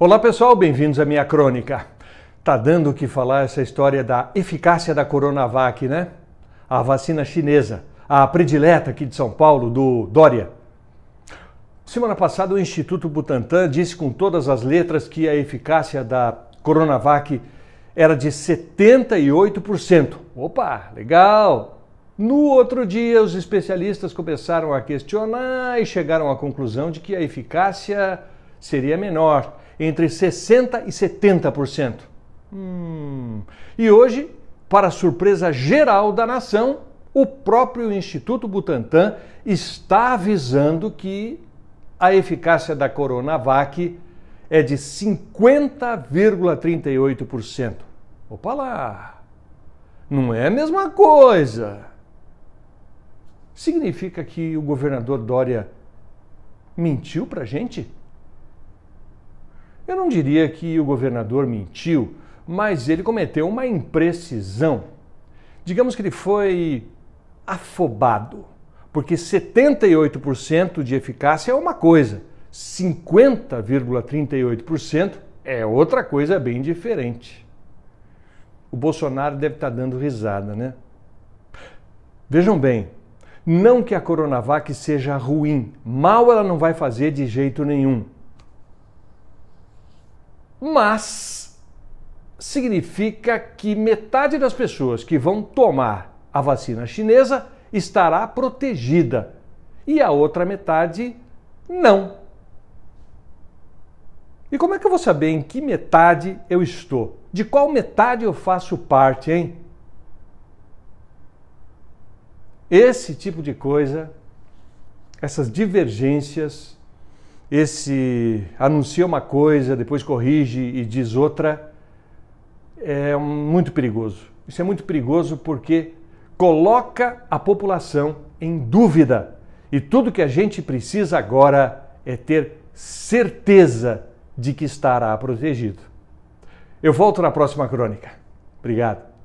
Olá pessoal, bem-vindos à minha crônica. Tá dando o que falar essa história da eficácia da Coronavac, né? A vacina chinesa, a predileta aqui de São Paulo, do Dória. Semana passada, o Instituto Butantan disse com todas as letras que a eficácia da Coronavac era de 78%. Opa, legal! No outro dia, os especialistas começaram a questionar e chegaram à conclusão de que a eficácia seria menor, entre 60% e 70%. Hum. E hoje, para surpresa geral da nação, o próprio Instituto Butantan está avisando que a eficácia da Coronavac é de 50,38%. Opa lá! Não é a mesma coisa. Significa que o governador Dória mentiu pra gente? Eu não diria que o governador mentiu, mas ele cometeu uma imprecisão. Digamos que ele foi afobado, porque 78% de eficácia é uma coisa, 50,38% é outra coisa bem diferente. O Bolsonaro deve estar tá dando risada, né? Vejam bem, não que a Coronavac seja ruim, mal ela não vai fazer de jeito nenhum mas significa que metade das pessoas que vão tomar a vacina chinesa estará protegida e a outra metade não. E como é que eu vou saber em que metade eu estou? De qual metade eu faço parte, hein? Esse tipo de coisa, essas divergências, esse anuncia uma coisa, depois corrige e diz outra, é muito perigoso. Isso é muito perigoso porque coloca a população em dúvida. E tudo que a gente precisa agora é ter certeza de que estará protegido. Eu volto na próxima crônica. Obrigado.